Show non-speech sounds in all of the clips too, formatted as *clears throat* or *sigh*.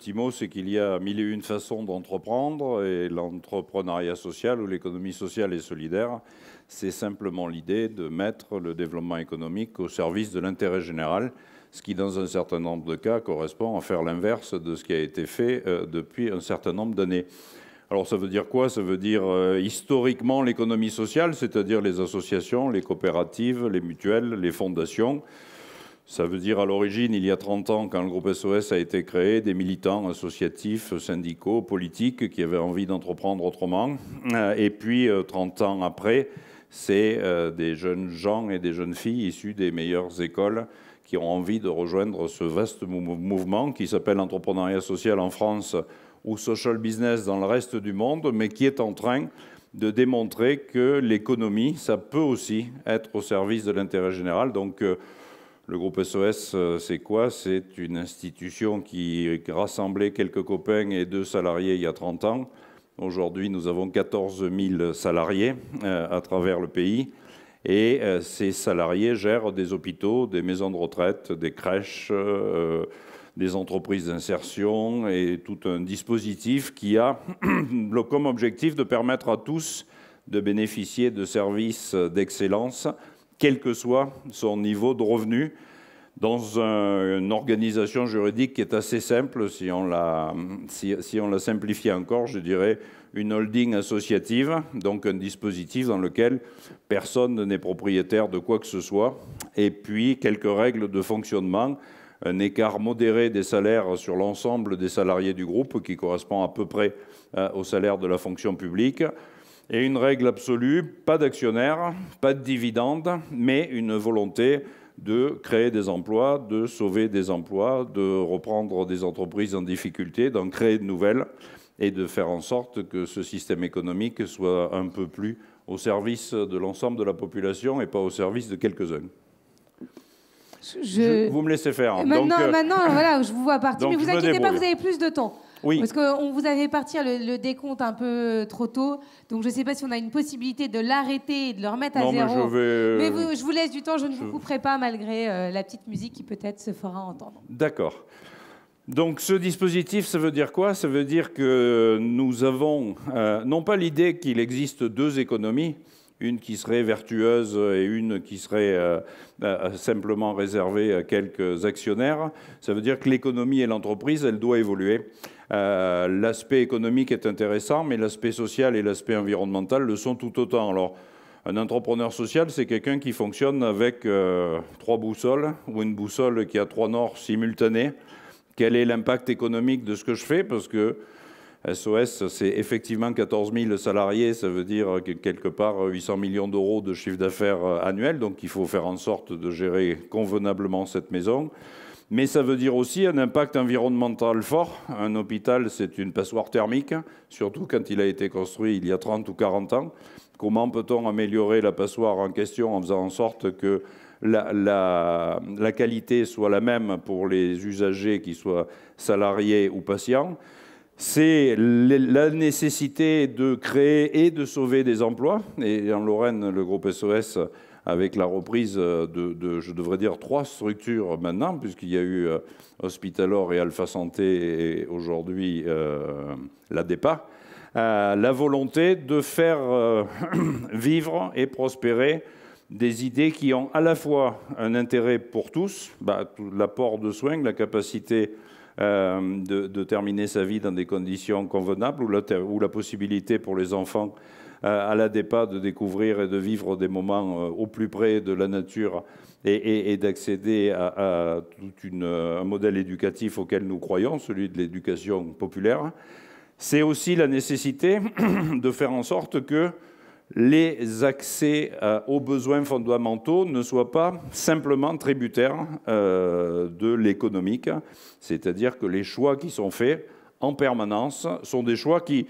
petit mot, c'est qu'il y a mille et une façons d'entreprendre et l'entrepreneuriat social ou l'économie sociale et solidaire, c'est simplement l'idée de mettre le développement économique au service de l'intérêt général, ce qui dans un certain nombre de cas correspond à faire l'inverse de ce qui a été fait euh, depuis un certain nombre d'années. Alors ça veut dire quoi Ça veut dire euh, historiquement l'économie sociale, c'est-à-dire les associations, les coopératives, les mutuelles, les fondations, ça veut dire à l'origine, il y a 30 ans, quand le groupe SOS a été créé, des militants associatifs, syndicaux, politiques qui avaient envie d'entreprendre autrement. Euh, et puis, 30 euh, ans après, c'est euh, des jeunes gens et des jeunes filles issues des meilleures écoles qui ont envie de rejoindre ce vaste mouvement qui s'appelle entrepreneuriat social en France ou social business dans le reste du monde, mais qui est en train de démontrer que l'économie, ça peut aussi être au service de l'intérêt général. Donc, le groupe SOS, euh, c'est quoi C'est une institution qui rassemblait quelques copains et deux salariés il y a 30 ans. Aujourd'hui, nous avons 14 000 salariés euh, à travers le pays. Et euh, ces salariés gèrent des hôpitaux, des maisons de retraite, des crèches, des entreprises d'insertion et tout un dispositif qui a *clears throat* comme objectif de permettre à tous de bénéficier de services d'excellence quel que soit son niveau de revenu, dans une organisation juridique qui est assez simple, si on, la, si on la simplifie encore, je dirais une holding associative, donc un dispositif dans lequel personne n'est propriétaire de quoi que ce soit, et puis quelques règles de fonctionnement, un écart modéré des salaires sur l'ensemble des salariés du groupe qui correspond à peu près euh, au salaire de la fonction publique, et une règle absolue, pas d'actionnaire, pas de dividendes, mais une volonté de créer des emplois, de sauver des emplois, de reprendre des entreprises en difficulté, d'en créer de nouvelles et de faire en sorte que ce système économique soit un peu plus au service de l'ensemble de la population et pas au service de quelques-uns. vous me laissez faire. Hein. Maintenant, euh, maintenant voilà, je vous vois partir, mais vous inquiétez pas, vous avez plus de temps. Parce qu'on vous avait partir le, décompte un peu euh, trop tôt, donc je ne sais pas si on a une possibilité de l'arrêter et de le remettre à zéro. Euh, mais, je, vous, je, vous, laisse du temps, je ne vous couperai pas malgré euh, la petite musique qui peut-être se fera entendre. D'accord. Donc ce dispositif, ça veut dire quoi Ça veut dire que nous avons non pas l'idée qu'il existe deux économies, une qui serait vertueuse et une qui serait simplement réservée à quelques actionnaires. Ça veut dire que l'économie et l'entreprise, elle doit évoluer. Euh, l'aspect économique est intéressant, mais l'aspect social et l'aspect environnemental le sont tout autant. Alors, un entrepreneur social, c'est quelqu'un qui fonctionne avec euh, trois boussoles ou une boussole qui a trois nords simultanés. Quel est l'impact économique de ce que je fais Parce que SOS, c'est effectivement 14 000 salariés, ça veut dire quelque part 800 millions d'euros de chiffre d'affaires euh, annuel, donc il faut faire en sorte de gérer convenablement cette maison mais ça veut dire aussi un impact environnemental fort. Un hôpital, c'est une passoire thermique, surtout quand il a été construit il y a 30 ou 40 ans. Comment peut-on améliorer la passoire en question en faisant en sorte que la, la qualité soit la même pour les usagers, qu'ils soient salariés ou patients c'est la nécessité de créer et de sauver des emplois. Et en Lorraine, le groupe SOS avec la reprise euh, de, je devrais dire, trois structures maintenant, puisqu'il y a eu euh, Hospitalor et Alpha Santé et aujourd'hui euh, la DEPA, euh, la volonté de faire *clears throat* vivre et prospérer des idées qui ont à la fois un intérêt pour tous, bah, l'apport de soins, la capacité de, terminer sa vie dans des conditions convenables ou la, ou la possibilité pour les enfants euh, à la départ de découvrir et de vivre des moments euh, au plus près de la nature et, d'accéder à, tout euh, un modèle éducatif auquel nous croyons, celui de l'éducation populaire. C'est aussi la nécessité *clears throat* de faire en sorte que les accès aux besoins fondamentaux ne soient pas simplement tributaires de l'économique, c'est-à-dire que les choix qui sont faits en permanence sont des choix qui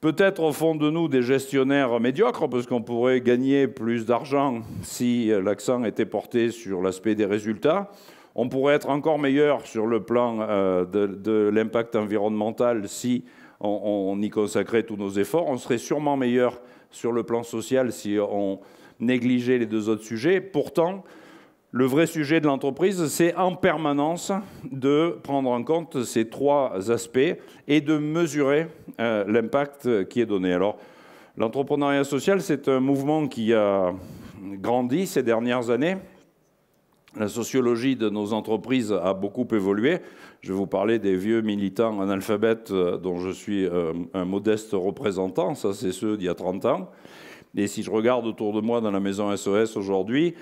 peut-être au fond de nous des gestionnaires médiocres, parce qu'on pourrait gagner plus d'argent si l'accent était porté sur l'aspect des résultats. On pourrait être encore meilleur sur le plan euh, de, l'impact environnemental si on, on, y consacrait tous nos efforts. On serait sûrement meilleur sur le plan social si on négligeait les deux autres sujets. Pourtant, le vrai sujet de l'entreprise, c'est en permanence de prendre en compte ces trois aspects et de mesurer euh, l'impact qui est donné. Alors, l'entrepreneuriat social, c'est un mouvement qui a grandi ces dernières années. La sociologie de nos entreprises a beaucoup évolué. Je vais vous parler des vieux militants analphabètes euh, dont je suis euh, un modeste représentant. Ça, c'est ceux d'il y a 30 ans. Et si je regarde autour de moi dans la maison SOS aujourd'hui,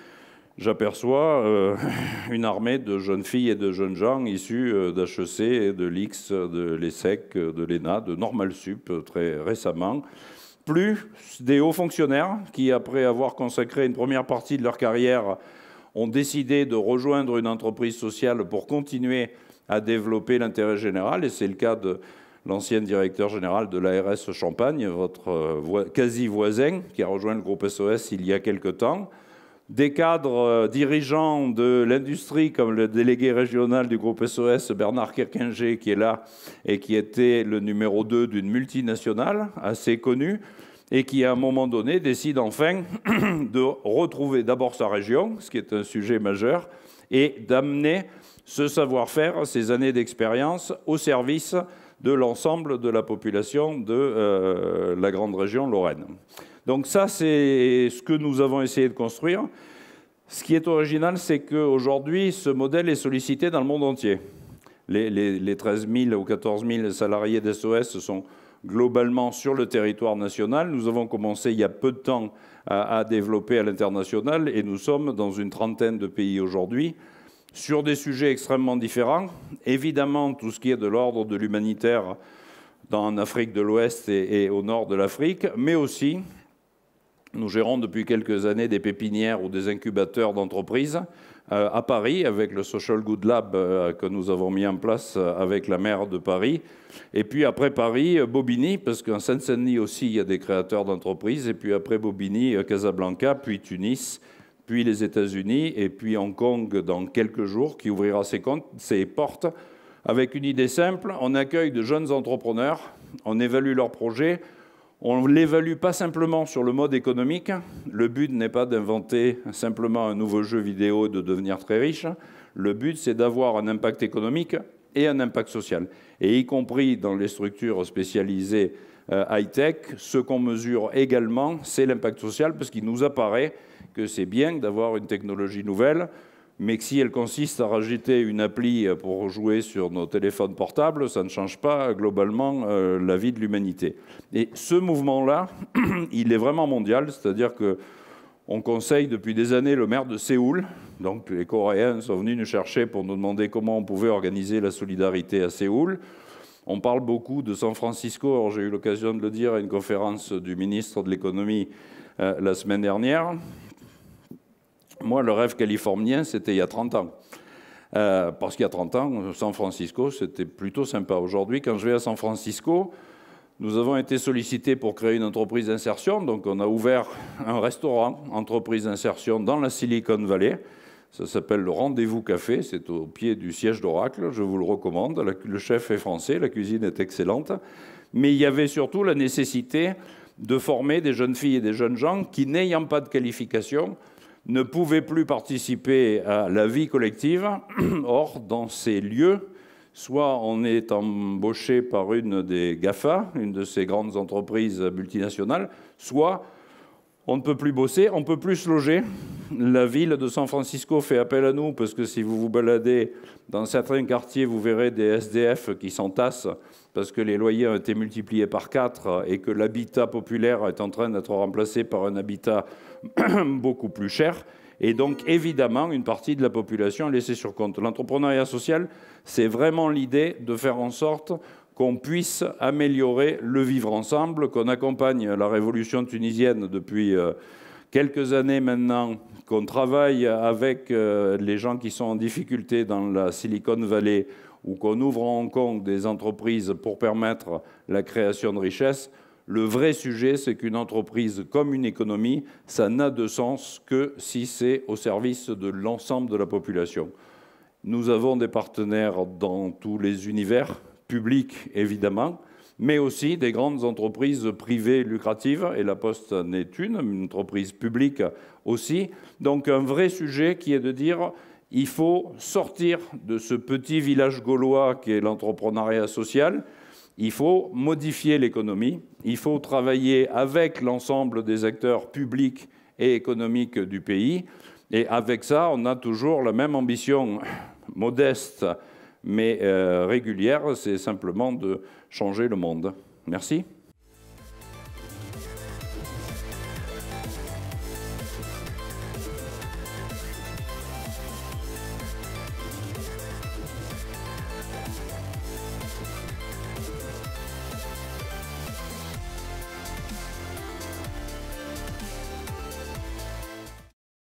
j'aperçois euh, *laughs* une armée de jeunes filles et de jeunes gens issus euh, d'HEC, de l'IX, de l'ESSEC, euh, de l'ENA, de Normal Sup très récemment, plus des hauts fonctionnaires qui, après avoir consacré une première partie de leur carrière, ont décidé de rejoindre une entreprise sociale pour continuer à développer l'intérêt général, et c'est le cas de l'ancien directeur général de l'ARS Champagne, votre quasi-voisin, qui a rejoint le groupe SOS il y a quelque temps des cadres euh, dirigeants de l'industrie, comme le délégué régional du groupe SOS, Bernard Kirkinger, qui est là et qui était le numéro 2 d'une multinationale assez connue, et qui, à un moment donné, décide enfin *clears throat* de retrouver d'abord sa région, ce qui est un sujet majeur, et d'amener ce savoir-faire, ces années d'expérience, au service de l'ensemble de la population de euh, la grande région Lorraine. Donc ça, c'est ce que nous avons essayé de construire. Ce qui est original, c'est qu'aujourd'hui, ce modèle est sollicité dans le monde entier. Les, les, 13 000 ou 14 000 salariés d'SOS sont globalement sur le territoire national. Nous avons commencé il y a peu de temps à, développer à l'international et nous sommes dans une trentaine de pays aujourd'hui sur des sujets extrêmement différents. Évidemment, tout ce qui est de l'ordre de l'humanitaire en Afrique de l'Ouest et, au nord de l'Afrique, mais aussi nous gérons depuis quelques années des pépinières ou des incubateurs d'entreprises euh, à Paris avec le Social Good Lab euh, que nous avons mis en place euh, avec la maire de Paris. Et puis après Paris, Bobigny, parce qu'en Seine-Saint-Denis aussi, il y a des créateurs d'entreprises. Et puis après Bobigny, Casablanca, puis Tunis, puis les États-Unis, et puis Hong Kong dans quelques jours, qui ouvrira ses portes avec une idée simple. On accueille de jeunes entrepreneurs, on évalue leurs projets on ne l'évalue pas simplement sur le mode économique. Le but n'est pas d'inventer simplement un nouveau jeu vidéo et de devenir très riche. Le but, c'est d'avoir un impact économique et un impact social. Et y compris dans les structures spécialisées euh, high-tech, ce qu'on mesure également, c'est l'impact social, parce qu'il nous apparaît que c'est bien d'avoir une technologie nouvelle, mais que si elle consiste à rajouter une appli pour jouer sur nos téléphones portables, ça ne change pas globalement euh, la vie de l'humanité. Et ce mouvement-là, *clears throat* il est vraiment mondial, c'est-à-dire que on conseille depuis des années le maire de Séoul. Donc les Coréens sont venus nous chercher pour nous demander comment on pouvait organiser la solidarité à Séoul. On parle beaucoup de San Francisco. J'ai eu l'occasion de le dire à une conférence du ministre de l'économie euh, la semaine dernière. Moi, le rêve californien, c'était il y a 30 ans. Euh, parce qu'il y a 30 ans, San Francisco, c'était plutôt sympa. Aujourd'hui, quand je vais à San Francisco, nous avons été sollicités pour créer une entreprise d'insertion. Donc, on a ouvert un restaurant, entreprise d'insertion, dans la Silicon Valley. Ça s'appelle le Rendez-vous Café. C'est au pied du siège d'Oracle. Je vous le recommande. Le chef est français. La cuisine est excellente. Mais il y avait surtout la nécessité de former des jeunes filles et des jeunes gens qui, n'ayant pas de qualification, ne pouvaient plus participer à la vie collective. *clears throat* Or, dans ces lieux, soit on est embauché par une des GAFA, une de ces grandes entreprises multinationales, soit on ne peut plus bosser, on ne peut plus se loger. La ville de San Francisco fait appel à nous parce que si vous vous baladez dans certains quartiers, vous verrez des SDF qui s'entassent parce que les loyers ont été multipliés par quatre et que l'habitat populaire est en train d'être remplacé par un habitat *clears throat* beaucoup plus cher. Et donc, évidemment, une partie de la population est laissée sur compte. L'entrepreneuriat social, c'est vraiment l'idée de faire en sorte qu'on puisse améliorer le vivre ensemble, qu'on accompagne la révolution tunisienne depuis euh, quelques années maintenant, qu'on travaille avec euh, les gens qui sont en difficulté dans la Silicon Valley ou qu'on ouvre en Hong Kong des entreprises pour permettre la création de richesses. Le vrai sujet, c'est qu'une entreprise comme une économie, ça n'a de sens que si c'est au service de l'ensemble de la population. Nous avons des partenaires dans tous les univers, public évidemment, mais aussi des grandes entreprises privées lucratives, et La Poste en est une, une entreprise publique aussi. Donc un vrai sujet qui est de dire il faut sortir de ce petit village gaulois qui est l'entrepreneuriat social, il faut modifier l'économie, il faut travailler avec l'ensemble des acteurs publics et économiques du pays, et avec ça, on a toujours la même ambition modeste mais euh, régulière, c'est simplement de changer le monde. Merci.